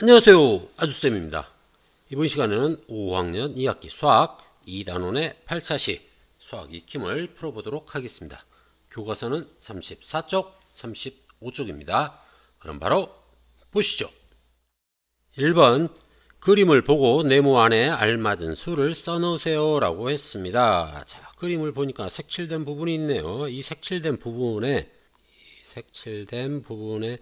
안녕하세요. 아주쌤입니다. 이번 시간에는 5학년 2학기 수학 2단원의 8차시 수학 익힘을 풀어보도록 하겠습니다. 교과서는 34쪽, 35쪽입니다. 그럼 바로 보시죠. 1번 그림을 보고 네모 안에 알맞은 수를 써놓으세요 라고 했습니다. 자, 그림을 보니까 색칠된 부분이 있네요. 이 색칠된 부분에 색칠된 부분에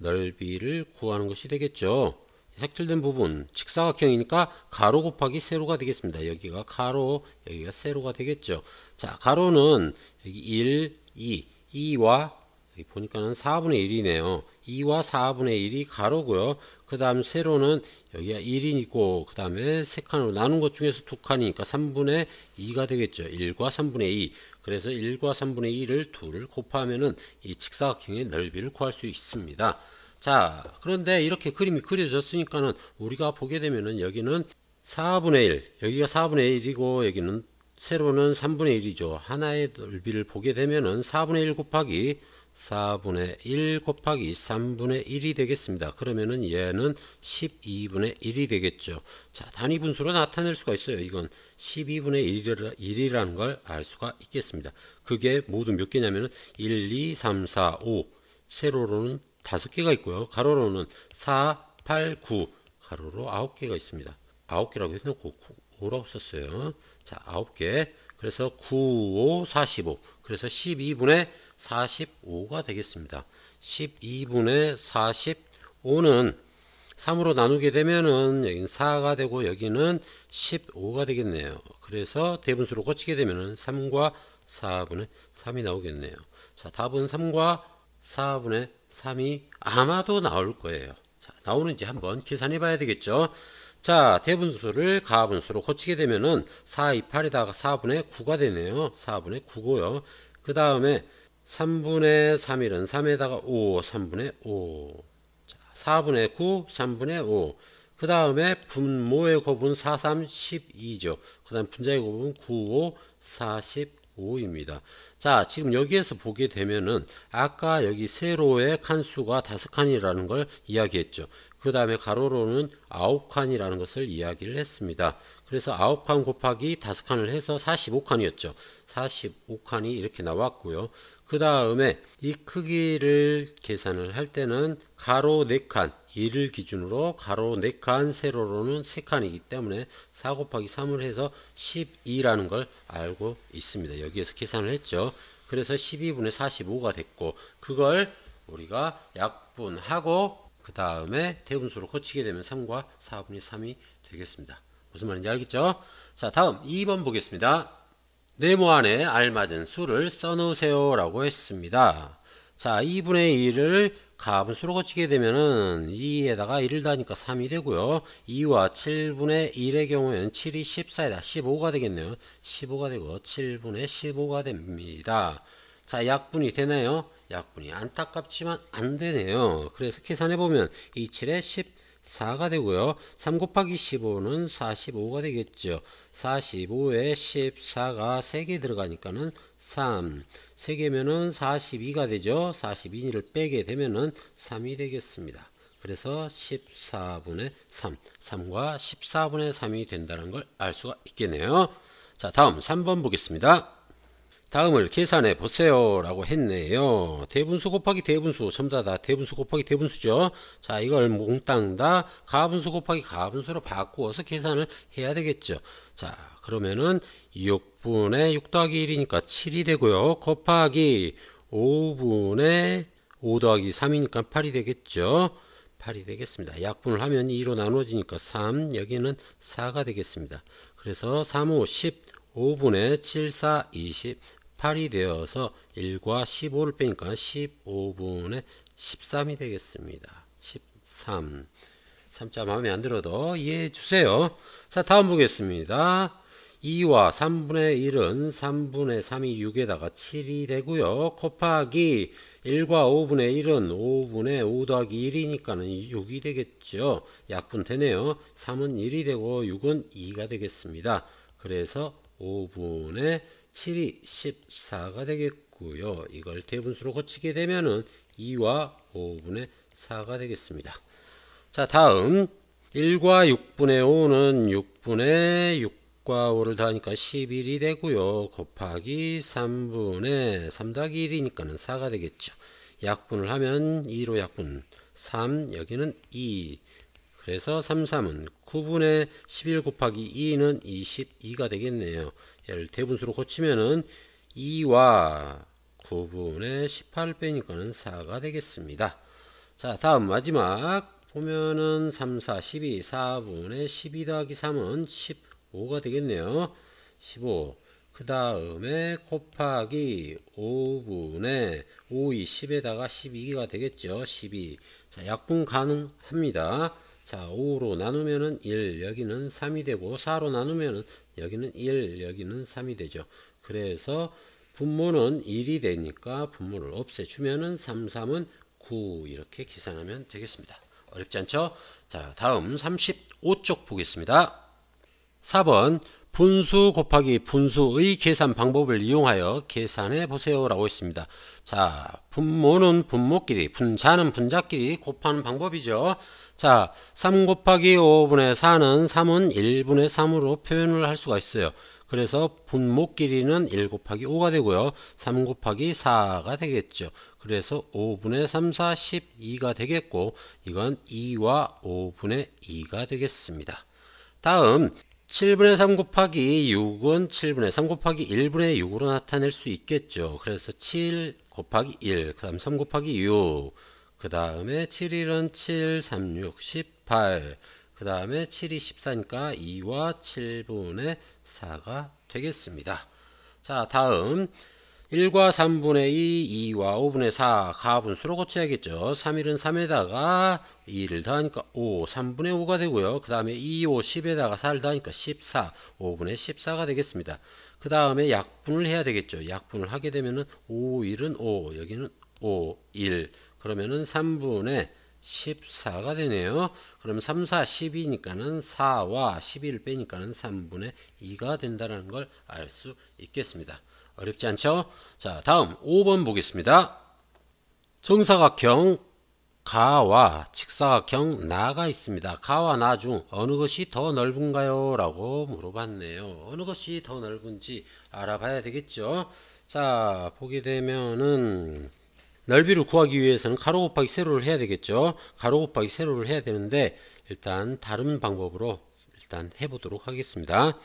넓이를 구하는 것이 되겠죠. 색칠된 부분 직사각형이니까 가로 곱하기 세로가 되겠습니다. 여기가 가로 여기가 세로가 되겠죠. 자 가로는 여기 1, 2, 2와 여기 보니까는 4분의 1이네요. 2와 4분의 1이 가로고요. 그 다음 세로는 여기가 1이고 그 다음에 세칸으로 나눈 것 중에서 두칸이니까 3분의 2가 되겠죠. 1과 3분의 2 그래서 1과 3분의 1을 2를 곱하면은 이 직사각형의 넓이를 구할 수 있습니다. 자, 그런데 이렇게 그림이 그려졌으니까는 우리가 보게 되면은 여기는 4분의 1, 여기가 4분의 1이고 여기는 세로는 3분의 1이죠. 하나의 넓이를 보게 되면은 4분의 1 곱하기 4분의 1 곱하기 3분의 1이 되겠습니다. 그러면은 얘는 12분의 1이 되겠죠. 자, 단위 분수로 나타낼 수가 있어요. 이건 12분의 1이라는 걸 알 수가 있겠습니다. 그게 모두 몇 개냐면은 1, 2, 3, 4, 5. 세로로는 5개가 있고요. 가로로는 4, 8, 9. 가로로 9개가 있습니다. 9개라고 했놓고 5라고 썼어요. 자, 9개. 그래서 9, 5, 45. 그래서 12분의 45가 되겠습니다. 12분의 45는 3으로 나누게 되면은 여기는 4가 되고 여기는 15가 되겠네요. 그래서 대분수로 고치게 되면은 3과 4분의 3이 나오겠네요. 자, 답은 3과 4분의 3이 아마도 나올 거예요. 자, 나오는지 한번 계산해 봐야 되겠죠. 자, 대분수를 가분수로 고치게 되면은 4, 2, 8이다가 4분의 9가 되네요. 4분의 9고요. 그 다음에 3분의 3일은 3에다가 5, 3분의 5. 자, 4분의 9, 3분의 5. 그 다음에 분모의 곱은 4, 3, 12죠. 그 다음 분자의 곱은 9, 5, 49. 5입니다. 자, 지금 여기에서 보게 되면은 아까 여기 세로의 칸수가 다섯 칸이라는 걸 이야기했죠. 그 다음에 가로로는 아홉 칸이라는 것을 이야기를 했습니다. 그래서 아홉 칸 곱하기 다섯 칸을 해서 45칸이었죠. 45칸이 이렇게 나왔고요. 그 다음에 이 크기를 계산을 할 때는 가로 4칸 2를 기준으로 가로 4칸 세로로는 3칸이기 때문에 4 곱하기 3을 해서 12라는 걸 알고 있습니다. 여기에서 계산을 했죠. 그래서 12분의 45가 됐고 그걸 우리가 약분하고 그 다음에 대분수로 고치게 되면 3과 4분의 3이 되겠습니다. 무슨 말인지 알겠죠? 자 다음 2번 보겠습니다. 네모 안에 알맞은 수를 써놓으세요 라고 했습니다. 자 2분의 1을 가분수로 거치게 되면은 2에다가 1을 다니까 3이 되고요. 2와 7분의 1의 경우에는 7이 1 4이다 15가 되겠네요. 15가 되고 7분의 15가 됩니다. 자 약분이 되나요? 약분이 안타깝지만 안되네요. 그래서 계산해보면 27에 10 4가 되고요. 3 곱하기 15는 45가 되겠죠. 45에 14가 3개 들어가니까는 3. 3개면은 42가 되죠. 42를 빼게 되면은 3이 되겠습니다. 그래서 14분의 3. 3과 14분의 3이 된다는 걸 알 수가 있겠네요. 자, 다음 3번 보겠습니다. 다음을 계산해 보세요 라고 했네요 대분수 곱하기 대분수 전부 다, 다 대분수 곱하기 대분수죠 자 이걸 몽땅 다 가분수 곱하기 가분수로 바꾸어서 계산을 해야 되겠죠 자 그러면은 6분의 6 더하기 1이니까 7이 되고요 곱하기 5분의 5 더하기 3이니까 8이 되겠죠 8이 되겠습니다 약분을 하면 2로 나눠지니까 3 여기는 4가 되겠습니다 그래서 3, 5, 10 5분의 7, 4, 20 8이 되어서 1과 15를 빼니까 15분의 13이 되겠습니다. 13. 3자 마음에 안 들어도 이해해 주세요. 자, 다음 보겠습니다. 2와 3분의 1은 3분의 3이 6에다가 7이 되고요. 곱하기 1과 5분의 1은 5분의 5 더하기 1이니까는 6이 되겠죠. 약분 되네요. 3은 1이 되고 6은 2가 되겠습니다. 그래서 5분의 7이 14가 되겠고요. 이걸 대분수로 고치게 되면은 2와 5분의 4가 되겠습니다. 자 다음 1과 6분의 5는 6분의 6과 5를 더하니까 11이 되고요. 곱하기 3분의 3 더하기 1이니까는 4가 되겠죠. 약분을 하면 2로 약분 3 여기는 2 그래서 3, 3은 9분의 11 곱하기 2는 22가 되겠네요. 얘를 대분수로 고치면은 2와 9분의 18 빼니까는 4가 되겠습니다. 자, 다음 마지막 보면은 3, 4, 12, 4분의 12 더하기 3은 15가 되겠네요. 15. 그 다음에 곱하기 5분의 5이 10에다가 12가 되겠죠. 12. 자, 약분 가능합니다. 자 5로 나누면은 1 여기는 3이 되고 4로 나누면은 여기는 1 여기는 3이 되죠 그래서 분모는 1이 되니까 분모를 없애주면은 3 3은 9 이렇게 계산하면 되겠습니다 어렵지 않죠 자 다음 35쪽 보겠습니다 4번 분수 곱하기 분수의 계산 방법을 이용하여 계산해 보세요 라고 있습니다 자 분모는 분모끼리 분자는 분자끼리 곱하는 방법이죠 자, 3 곱하기 5분의 4는 3은 1분의 3으로 표현을 할 수가 있어요. 그래서 분모 길이는 1 곱하기 5가 되고요. 3 곱하기 4가 되겠죠. 그래서 5분의 3, 4, 12가 되겠고 이건 2와 5분의 2가 되겠습니다. 다음 7분의 3 곱하기 6은 7분의 3 곱하기 1분의 6으로 나타낼 수 있겠죠. 그래서 7 곱하기 1, 그 다음 3 곱하기 6그 다음에 7일은 7, 3, 6, 18. 그 다음에 7이 14니까 2와 7분의 4가 되겠습니다. 자, 다음. 1과 3분의 2, 2와 5분의 4 가분수로 고쳐야겠죠. 3일은 3에다가 2를 더하니까 5, 3분의 5가 되고요. 그 다음에 2, 5, 10에다가 4를 더하니까 14, 5분의 14가 되겠습니다. 그 다음에 약분을 해야 되겠죠. 약분을 하게 되면은 5, 1은 5, 여기는 5, 1 그러면은 3분의 14가 되네요. 그럼 3, 4, 12니까는 4와 1 1 빼니까는 3분의 2가 된다는 걸 알 수 있겠습니다. 어렵지 않죠? 자, 다음 5번 보겠습니다. 정사각형 가와 직사각형 나가 있습니다. 가와 나 중 어느 것이 더 넓은가요? 라고 물어봤네요. 어느 것이 더 넓은지 알아봐야 되겠죠? 자, 보게 되면은 넓이를 구하기 위해서는 가로 곱하기 세로를 해야 되겠죠. 가로 곱하기 세로를 해야 되는데 일단 다른 방법으로 일단 해보도록 하겠습니다.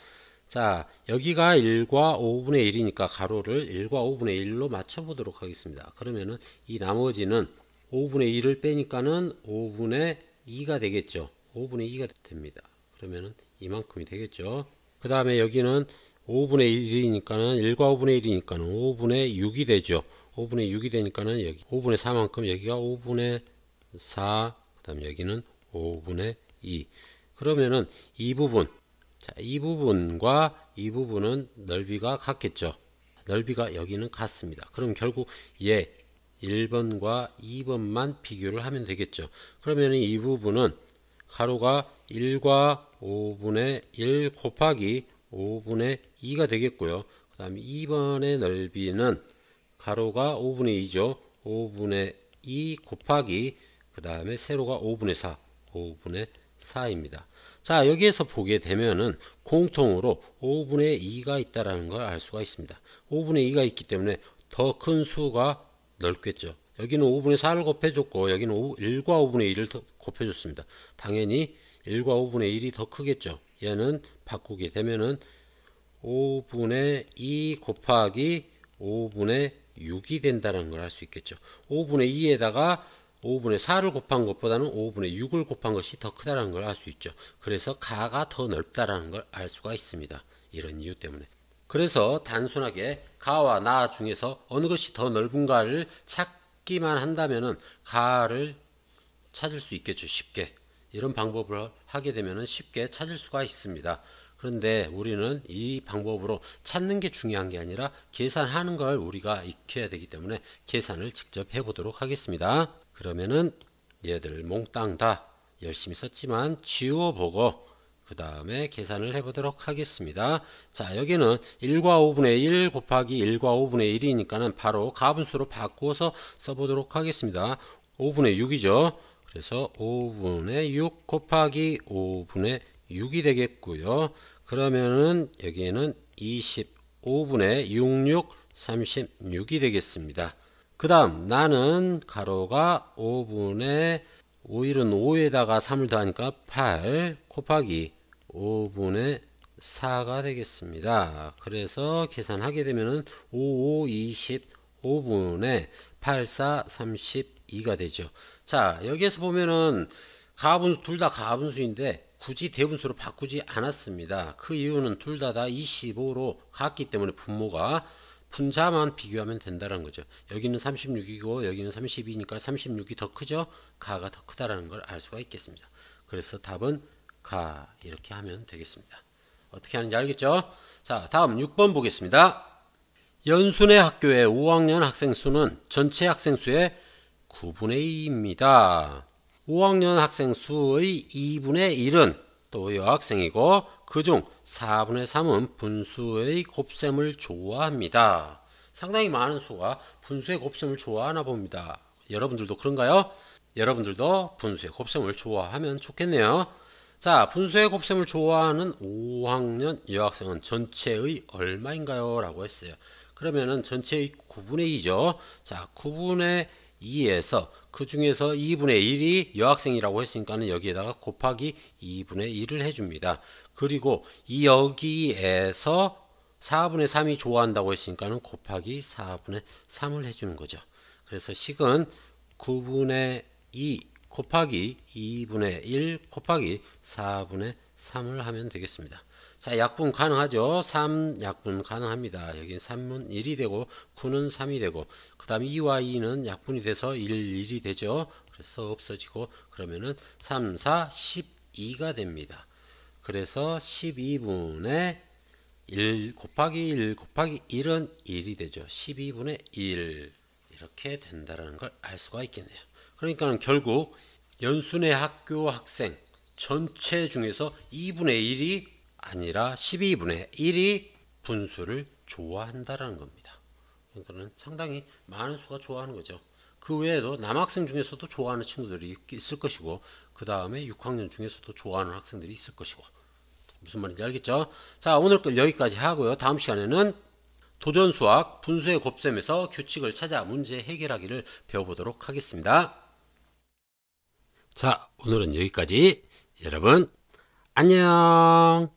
자 여기가 1과 5분의 1이니까 가로를 1과 5분의 1로 맞춰보도록 하겠습니다. 그러면은 이 나머지는 5분의 1을 빼니까는 5분의 2가 되겠죠. 5분의 2가 됩니다. 그러면은 이만큼이 되겠죠. 그 다음에 여기는 5분의 1이니까는 1과 5분의 1이니까는 5분의 6이 되죠. 5분의 6이 되니까는 여기 5분의 4만큼 여기가 5분의 4, 그 다음 여기는 5분의 2. 그러면은 이 부분, 자, 이 부분과 이 부분은 넓이가 같겠죠. 넓이가 여기는 같습니다. 그럼 결국 얘 예, 1번과 2번만 비교를 하면 되겠죠. 그러면 이 부분은 가로가 1과 5분의 1 곱하기 5분의 2가 되겠고요. 그 다음에 2번의 넓이는 가로가 5분의 2죠. 5분의 2 곱하기 그 다음에 세로가 5분의 4, 5분의 4입니다. 자 여기에서 보게 되면은 공통으로 5분의 2가 있다라는 걸 알 수가 있습니다. 5분의 2가 있기 때문에 더 큰 수가 넓겠죠. 여기는 5분의 4를 곱해줬고 여기는 1과 5분의 1을 곱해줬습니다. 당연히 1과 5분의 1이 더 크겠죠. 얘는 바꾸게 되면은 5분의 2 곱하기 5분의 6이 된다는 걸 알 수 있겠죠. 5분의 2에다가 5분의 4를 곱한 것보다는 5분의 6을 곱한 것이 더 크다는 걸 알 수 있죠. 그래서 가가 더 넓다라는 걸 알 수가 있습니다. 이런 이유 때문에. 그래서 단순하게 가와 나 중에서 어느 것이 더 넓은가를 찾기만 한다면은 가를 찾을 수 있겠죠. 쉽게. 이런 방법을 하게 되면은 쉽게 찾을 수가 있습니다. 그런데 우리는 이 방법으로 찾는 게 중요한 게 아니라 계산하는 걸 우리가 익혀야 되기 때문에 계산을 직접 해보도록 하겠습니다. 그러면은 얘들 몽땅 다 열심히 썼지만 지워보고 그 다음에 계산을 해보도록 하겠습니다. 자 여기는 1과 5분의 1 곱하기 1과 5분의 1이니까는 바로 가분수로 바꾸어서 써보도록 하겠습니다. 5분의 6이죠. 그래서 5분의 6 곱하기 5분의 6이 되겠고요. 그러면은 여기에는 25분의 66, 36이 되겠습니다. 그 다음 나는 가로가 5분의 5일은 5에다가 3을 더하니까 8 곱하기 5분의 4가 되겠습니다. 그래서 계산하게 되면은 5, 5, 25분의 8, 4, 32가 되죠. 자, 여기에서 보면은 가분수, 둘 다 가분수인데 굳이 대분수로 바꾸지 않았습니다. 그 이유는 둘 다 다 25로 같기 때문에 분모가 분자만 비교하면 된다는 거죠. 여기는 36이고 여기는 32니까 36이 더 크죠. 가가 더 크다라는 걸 알 수가 있겠습니다. 그래서 답은 가 이렇게 하면 되겠습니다. 어떻게 하는지 알겠죠? 자 다음 6번 보겠습니다. 연순의 학교의 5학년 학생 수는 전체 학생 수의 9분의 2입니다. 5학년 학생 수의 2분의 1은 또 여학생이고 그 중 4분의 3은 분수의 곱셈을 좋아합니다. 상당히 많은 수가 분수의 곱셈을 좋아하나 봅니다. 여러분들도 그런가요? 여러분들도 분수의 곱셈을 좋아하면 좋겠네요. 자, 분수의 곱셈을 좋아하는 5학년 여학생은 전체의 얼마인가요? 라고 했어요. 그러면은 전체의 9분의 2죠. 자, 9분의 2에서 그 중에서 2분의 1이 여학생이라고 했으니까는 여기에다가 곱하기 2분의 1을 해줍니다. 그리고 이 여기에서 4분의 3이 좋아한다고 했으니까는 곱하기 4분의 3을 해주는 거죠. 그래서 식은 9분의 2 곱하기 2분의 1 곱하기 4분의 3을 하면 되겠습니다. 자, 약분 가능하죠? 3 약분 가능합니다. 여기 3은 1이 되고 9는 3이 되고 그 다음 2와 2는 약분이 돼서 1, 1이 되죠. 그래서 없어지고 그러면은 3, 4, 12가 됩니다. 그래서 12분의 1 곱하기 1 곱하기 1은 1이 되죠. 12분의 1 이렇게 된다는 걸 알 수가 있겠네요. 그러니까 결국 연순의 학교 학생 전체 중에서 2분의 1이 아니라 12분의 1이 분수를 좋아한다라는 겁니다. 그러니까는 상당히 많은 수가 좋아하는 거죠. 그 외에도 남학생 중에서도 좋아하는 친구들이 있을 것이고 그 다음에 6학년 중에서도 좋아하는 학생들이 있을 것이고 무슨 말인지 알겠죠? 자 오늘 여기까지 하고요. 다음 시간에는 도전수학 분수의 곱셈에서 규칙을 찾아 문제 해결하기를 배워보도록 하겠습니다. 자 오늘은 여기까지 여러분 안녕